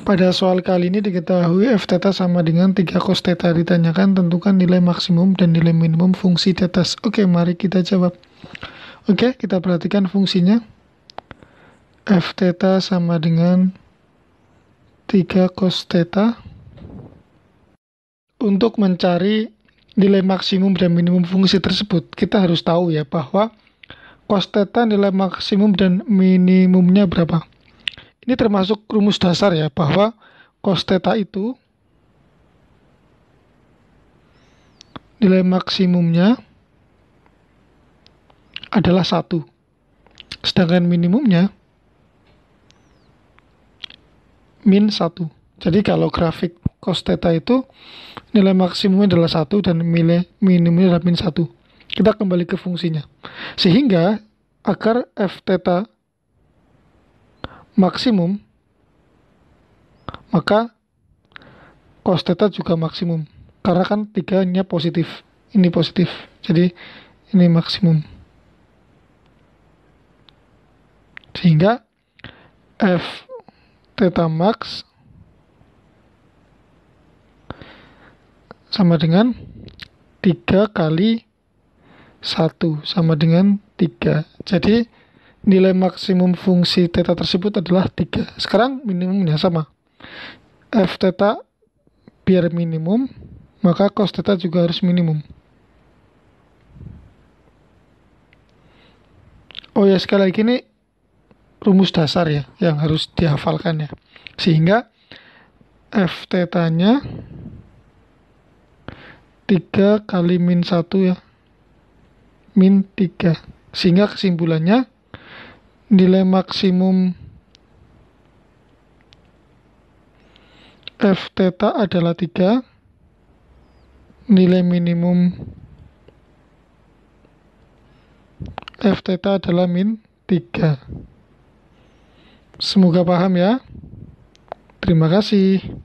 Pada soal kali ini diketahui f theta sama dengan 3 cos theta. Ditanyakan tentukan nilai maksimum dan nilai minimum fungsi theta. Oke, mari kita jawab. Oke, kita perhatikan fungsinya. f theta sama dengan 3 cos theta. Untuk mencari nilai maksimum dan minimum fungsi tersebut, kita harus tahu ya bahwa cos theta nilai maksimum dan minimumnya berapa. Ini termasuk rumus dasar ya bahwa cos theta itu nilai maksimumnya adalah satu, sedangkan minimumnya min satu. Jadi kalau grafik cos theta itu nilai maksimumnya adalah satu dan nilai minimumnya adalah min satu. Kita kembali ke fungsinya. Sehingga agar f theta maksimum, maka cos theta juga maksimum. Karena kan tiganya positif. Ini positif. Jadi ini maksimum. Sehingga F theta max sama dengan 3 kali 1 sama dengan 3. Jadi nilai maksimum fungsi teta tersebut adalah 3. Sekarang minimumnya sama. F teta biar minimum, maka cos teta juga harus minimum. Oh ya, sekali lagi ini rumus dasar ya yang harus dihafalkan ya. Sehingga F tetanya 3 kali min 1 ya. Min 3. Sehingga kesimpulannya nilai maksimum f theta adalah 3 nilai minimum f theta adalah min 3 semoga paham ya terima kasih